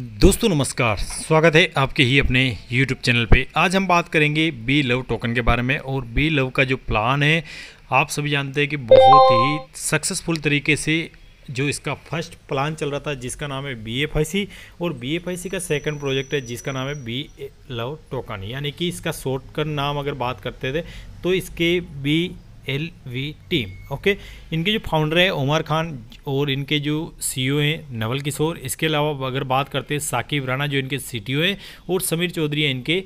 दोस्तों नमस्कार स्वागत है आपके ही अपने YouTube चैनल पे आज हम बात करेंगे बी लव टोकन के बारे में और बी लव का जो प्लान है आप सभी जानते हैं कि बहुत ही सक्सेसफुल तरीके से जो इसका फर्स्ट प्लान चल रहा था जिसका नाम है बी एफ आई सी और बी एफ आई सी का सेकंड प्रोजेक्ट है जिसका नाम है बी लव टोकन यानी कि इसका शॉर्टकट नाम अगर बात करते थे तो इसके B L V team okay इनके जो फाउंडर हैं उमर खान और इनके जो सीईओ e हैं नवल किशोर इसके अलावा अगर बात करते हैं साकिब राणा जो इनके ओ है और समीर चौधरी हैं इनके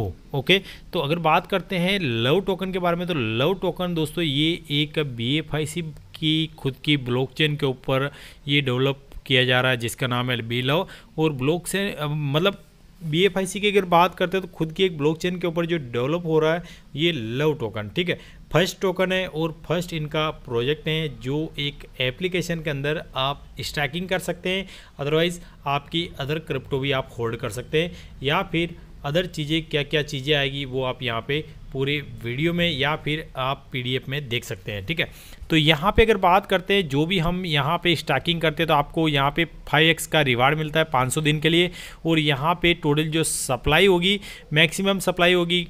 ओ ओके तो अगर बात करते हैं लव टोकन के बारे में तो लव टोकन दोस्तों ये एक बी एफ आई सी की खुद की चेन के ऊपर ये डेवलप किया जा रहा है जिसका नाम है बी लव और ब्लॉक से मतलब बी एफ आई सी की अगर बात करते हैं तो खुद की एक ब्लॉकचेन के ऊपर जो डेवलप हो रहा है ये लव टोकन ठीक है फर्स्ट टोकन है और फर्स्ट इनका प्रोजेक्ट है जो एक एप्लीकेशन के अंदर आप स्ट्रैकिंग कर सकते हैं अदरवाइज़ आपकी अदर क्रिप्टो भी आप होल्ड कर सकते हैं या फिर अदर चीज़ें क्या क्या चीज़ें आएगी वो आप यहाँ पे पूरे वीडियो में या फिर आप पीडीएफ में देख सकते हैं ठीक है तो यहाँ पे अगर बात करते हैं जो भी हम यहाँ पे स्टाकिंग करते हैं तो आपको यहाँ पे 5x का रिवार्ड मिलता है 500 दिन के लिए और यहाँ पे टोटल जो सप्लाई होगी मैक्सिमम सप्लाई होगी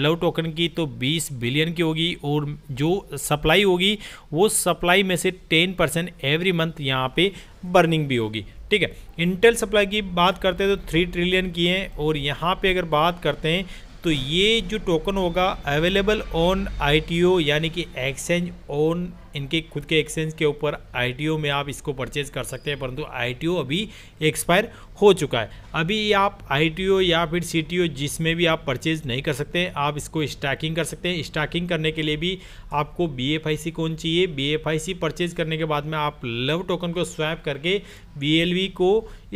लव टोकन की तो 20 बिलियन की होगी और जो सप्लाई होगी वो सप्लाई में से 10 परसेंट एवरी मंथ यहाँ पर बर्निंग भी होगी ठीक है इंटेल सप्लाई की बात करते हैं तो थ्री ट्रिलियन की है और यहाँ पे अगर बात करते हैं तो ये जो टोकन होगा अवेलेबल ऑन आईटीओ यानी कि एक्सचेंज ऑन इनके खुद के एक्सचेंज के ऊपर आई में आप इसको परचेज कर सकते हैं परंतु आई अभी एक्सपायर हो चुका है अभी आप आई या फिर सी जिसमें भी आप परचेज नहीं कर सकते आप इसको स्टैकिंग कर सकते हैं स्टैकिंग करने के लिए भी आपको बी एफ आई सी कौन चाहिए B F I C purchase करने के बाद में आप लव टोकन को स्वैप करके बी एल वी को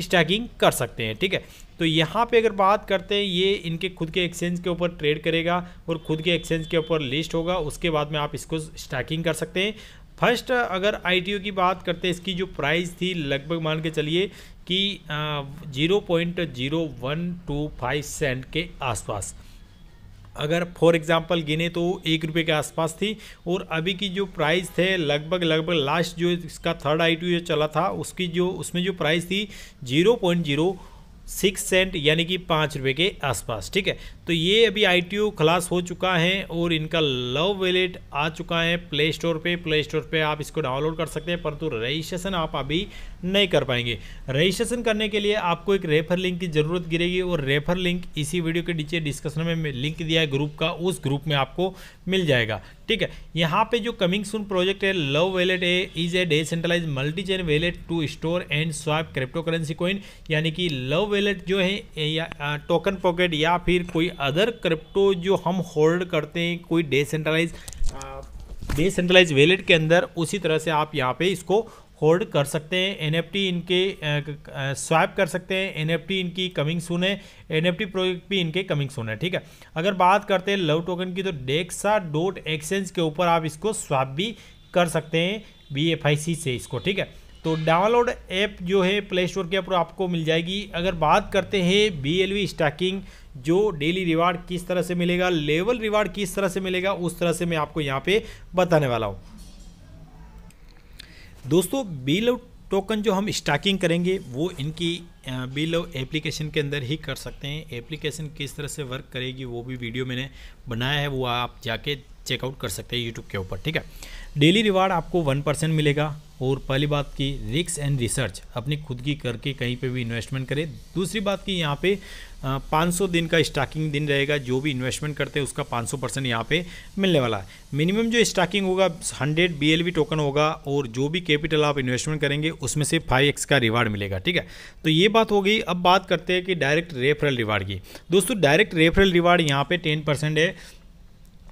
स्टैकिंग कर सकते हैं ठीक है तो यहाँ पे अगर बात करते हैं ये इनके खुद के एक्सचेंज के ऊपर ट्रेड करेगा और खुद के एक्सचेंज के ऊपर लिस्ट होगा उसके बाद में आप इसको स्टैकिंग कर सकते हैं फर्स्ट अगर आई की बात करते हैं इसकी जो प्राइस थी लगभग मान के चलिए कि zero point zero one two five cent के आसपास अगर फॉर एग्जांपल गिने तो एक रुपये के आसपास थी और अभी की जो प्राइस थे लगभग लगभग लास्ट जो इसका थर्ड आई जो चला था उसकी जो उसमें जो प्राइस थी zero point zero six cent यानी कि पाँच रुपये के आसपास ठीक है तो ये अभी आई खलास हो चुका है और इनका लव वैलेट आ चुका है प्ले स्टोर पे प्ले स्टोर पे आप इसको डाउनलोड कर सकते हैं परंतु रजिस्ट्रेशन आप अभी नहीं कर पाएंगे रजिस्ट्रेशन करने के लिए आपको एक रेफर लिंक की ज़रूरत गिरेगी और रेफर लिंक इसी वीडियो के नीचे डिस्कशन में लिंक दिया है ग्रुप का उस ग्रुप में आपको मिल जाएगा ठीक है यहाँ पे जो कमिंग सुन प्रोजेक्ट है love wallet a is a decentralize multi chain wallet to store and swap cryptocurrency coin यानी कि लव वैलेट जो है या टोकन पॉकेट या फिर कोई अदर क्रिप्टो जो हम होल्ड करते हैं कोई डेसेंट्रलाइज डिसेंट्रलाइज वैलेट के अंदर उसी तरह से आप यहाँ पे इसको होल्ड कर सकते हैं एन इनके स्वाइप कर सकते हैं एन इनकी कमिंग सुन है एन प्रोजेक्ट भी इनके कमिंग सुन है ठीक है अगर बात करते हैं लव टोकन की तो डेक्सा डोट एक्सचेंज के ऊपर आप इसको स्वाप भी कर सकते हैं बी से इसको ठीक है तो डाउनलोड ऐप जो है प्ले स्टोर के ऊपर आपको मिल जाएगी अगर बात करते हैं बी एल वी स्टैकिंग जो डेली रिवार्ड किस तरह से मिलेगा लेवल रिवार्ड किस तरह से मिलेगा उस तरह से मैं आपको यहाँ पे बताने वाला हूँ दोस्तों बिलो टोकन जो हम स्टाकिंग करेंगे वो इनकी बिलो एप्लीकेशन के अंदर ही कर सकते हैं एप्लीकेशन किस तरह से वर्क करेगी वो भी वीडियो मैंने बनाया है वो आप जाके चेकआउट कर सकते हैं यूट्यूब के ऊपर ठीक है डेली रिवार्ड आपको वन परसेंट मिलेगा और पहली बात की रिक्स एंड रिसर्च अपनी खुद की करके कहीं पे भी इन्वेस्टमेंट करें दूसरी बात की यहाँ पे 500 दिन का स्टॉकिंग दिन रहेगा जो भी इन्वेस्टमेंट करते हैं उसका 500 परसेंट यहाँ पे मिलने वाला है मिनिमम जो स्टॉकिंग होगा 100 बी टोकन होगा और जो भी कैपिटल आप इन्वेस्टमेंट करेंगे उसमें से एक्स का रिवार्ड मिलेगा ठीक है तो ये बात हो गई अब बात करते हैं कि डायरेक्ट रेफरल रिवार्ड की दोस्तों डायरेक्ट रेफरल रिवार्ड यहाँ पर टेन है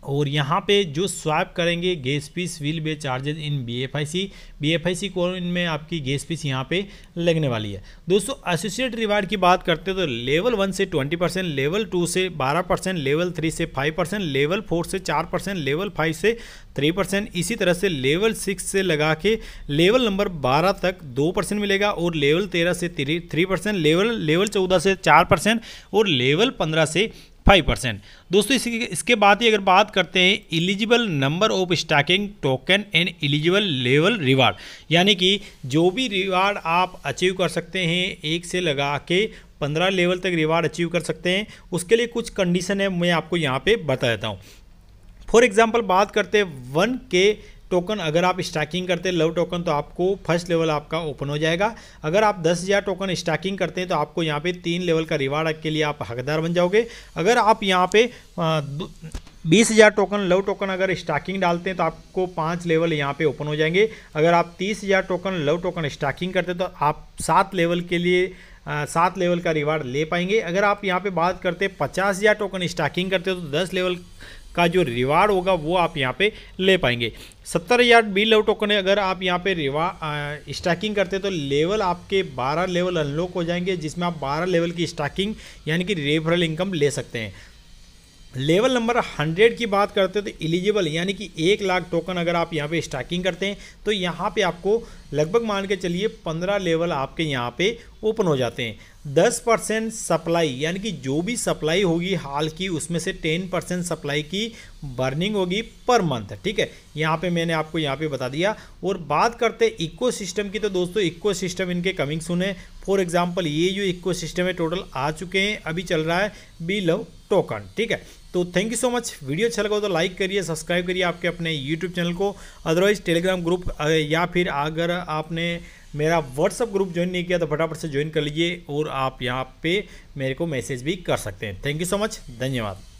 और यहाँ पे जो स्वाइप करेंगे gas fees will be charges in B F I C B F I C coin में आपकी गैस फीस यहाँ पे लगने वाली है दोस्तों एसोसिएट रिवार्ड की बात करते हैं तो लेवल वन से ट्वेंटी परसेंट लेवल टू से बारह परसेंट लेवल थ्री से फाइव परसेंट लेवल फोर से चार परसेंट लेवल फाइव से थ्री परसेंट इसी तरह से लेवल सिक्स से लगा के लेवल नंबर बारह तक दो परसेंट मिलेगा और लेवल तेरह से थ्री परसेंट लेवल लेवल चौदह से चार परसेंट और लेवल पंद्रह से फाइव परसेंट दोस्तों इसके इसके बाद ही अगर बात करते हैं eligible number of staking token and eligible level reward यानी कि जो भी रिवार्ड आप अचीव कर सकते हैं एक से लगा के पंद्रह लेवल तक रिवार्ड अचीव कर सकते हैं उसके लिए कुछ कंडीशन है मैं आपको यहाँ पे बता देता हूँ फॉर एग्जाम्पल बात करते हैं वन के टोकन अगर आप स्टैकिंग करते हैं लव टोकन तो आपको फर्स्ट लेवल आपका ओपन हो जाएगा अगर आप दस हज़ार टोकन स्टैकिंग करते हैं तो आपको यहाँ पे तीन लेवल का रिवार्ड के लिए आप हकदार बन जाओगे अगर आप यहाँ पे बीस हज़ार टोकन लव टोकन अगर स्टैकिंग डालते हैं तो आपको पाँच लेवल यहाँ पे ओपन हो जाएंगे अगर आप तीस हज़ार टोकन लव टोकन स्टैकिंग करते हैं तो आप सात लेवल के लिए सात लेवल का रिवार्ड ले पाएंगे अगर आप यहाँ पे बात करते हैं पचास हज़ार टोकन स्टैकिंग करते हो तो दस लेवल का जो रिवार्ड होगा वो आप यहाँ पे ले पाएंगे सत्तर हजार बिल आउट टोकन अगर आप यहाँ पे रिवा स्टैकिंग करते तो लेवल आपके 12 लेवल अनलॉक हो जाएंगे जिसमें आप 12 लेवल की स्टैकिंग यानी कि रेफरल इनकम ले सकते हैं लेवल नंबर 100 की बात करते हैं तो एलिजिबल यानी कि एक लाख टोकन अगर आप यहाँ पे स्टैकिंग करते हैं तो यहाँ पे आपको लगभग मान के चलिए पंद्रह लेवल आपके यहाँ पे ओपन हो जाते हैं दस परसेंट सप्लाई यानी कि जो भी सप्लाई होगी हाल की उसमें से टेन परसेंट सप्लाई की बर्निंग होगी पर मंथ ठीक है यहाँ पे मैंने आपको यहाँ पे बता दिया और बात करते इको सिस्टम की तो दोस्तों इको सिस्टम इनके कमिंग सुने फॉर एग्जाम्पल ये जो इको सिस्टम है टोटल आ चुके हैं अभी चल रहा है बी लव टोकन ठीक है तो thank you so much video अच्छा लगा तो लाइक करिए सब्सक्राइब करिए आपके अपने यूट्यूब चैनल को अदरवाइज टेलीग्राम ग्रुप या फिर अगर आपने मेरा व्हाट्सअप ग्रुप ज्वाइन नहीं किया तो फटाफट से ज्वाइन कर लीजिए और आप यहाँ पे मेरे को मैसेज भी कर सकते हैं थैंक यू सो मच धन्यवाद